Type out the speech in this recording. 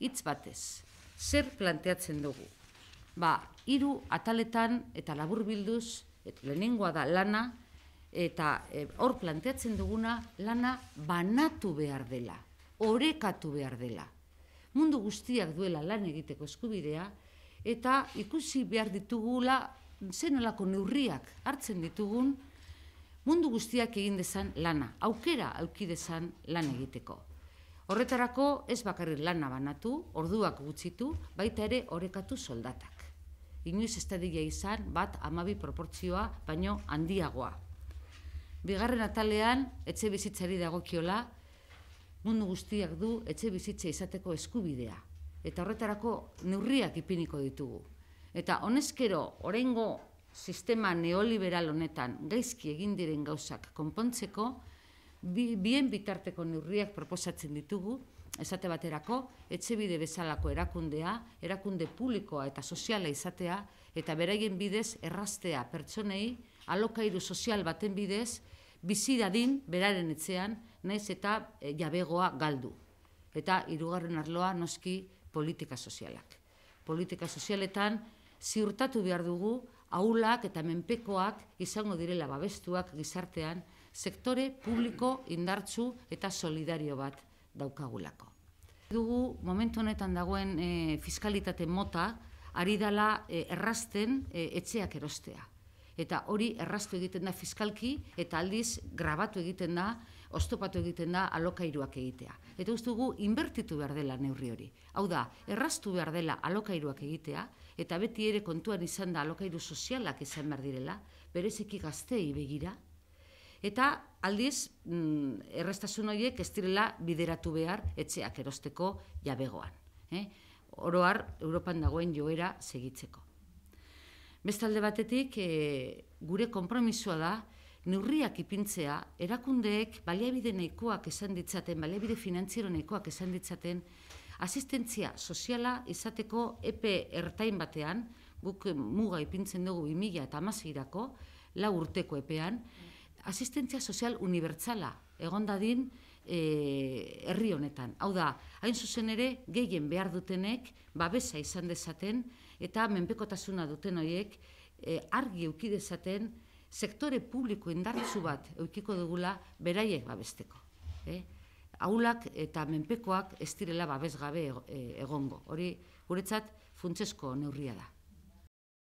hitz batez. Zer planteatzen dugu? Ba, hiru ataletan eta laburbilduz eta lehenengoa da lana eta eh, hor planteatzen duguna lana banatu behar dela, orekatu behar dela. Mundu guztiak duela lan egiteko eskubidea eta ikusi behar ditugula zenolako neurriak hartzen ditugun mundu guztiak egin dezan lana, aukera alki dezan lan egiteko. Horretarako ez bakarri lana banatu, orduak gutxitu, baita ere orekatu soldatak. Inoiz estadia izan bat amabi proportzioa baino handiagoa. Bigarren atalean, etxe bizitzari dagokiola, mundu guztiak du etxe bizitza izateko eskubidea. Eta horretarako neurriak ipiniko ditugu. Eta honezkero, orengo sistema neoliberal honetan gaizki egin diren gauzak konpontzeko, bien bitarteko neurriak proposatzen ditugu, esate baterako, etxe bide bezalako erakundea, erakunde publikoa eta soziala izatea, eta beraien bidez erraztea pertsonei, alokairu sozial baten bidez, bizi dadin beraren etxean, naiz eta e, jabegoa galdu. Eta hirugarren arloa noski politika sozialak. Politika sozialetan ziurtatu behar dugu aulak eta menpekoak izango direla babestuak gizartean, sektore publiko indartsu eta solidario bat daukagulako. Dugu momentu honetan dagoen e, fiskalitate mota ari dala e, errazten eh, etxeak erostea. Eta hori erraztu egiten da fiskalki eta aldiz grabatu egiten da, ostopatu egiten da alokairuak egitea. Eta uste dugu inbertitu behar dela neurri hori. Hau da, erraztu behar dela alokairuak egitea eta beti ere kontuan izan da alokairu sozialak izan behar direla, bereziki gazteei begira eta aldiz mm, errestasun horiek ez direla bideratu behar etxeak erosteko jabegoan. Eh? Oroar, Europan dagoen joera segitzeko. Beste alde batetik, e, gure konpromisoa da, neurriak ipintzea, erakundeek baliabide nahikoak esan ditzaten, baliabide finantziero nahikoak esan ditzaten, asistentzia soziala izateko epe ertain batean, guk muga ipintzen dugu 2000 eta amazirako, la urteko epean, asistentzia sozial unibertsala egon dadin eh, herri honetan. Hau da, hain zuzen ere, gehien behar dutenek, babesa izan dezaten, eta menpekotasuna duten horiek, e, argi eukidezaten, sektore publiko indartzu bat eukiko dugula, beraiek babesteko. E? Eh? Aulak eta menpekoak ez direla babes gabe egongo. Hori, guretzat, funtsezko neurria da.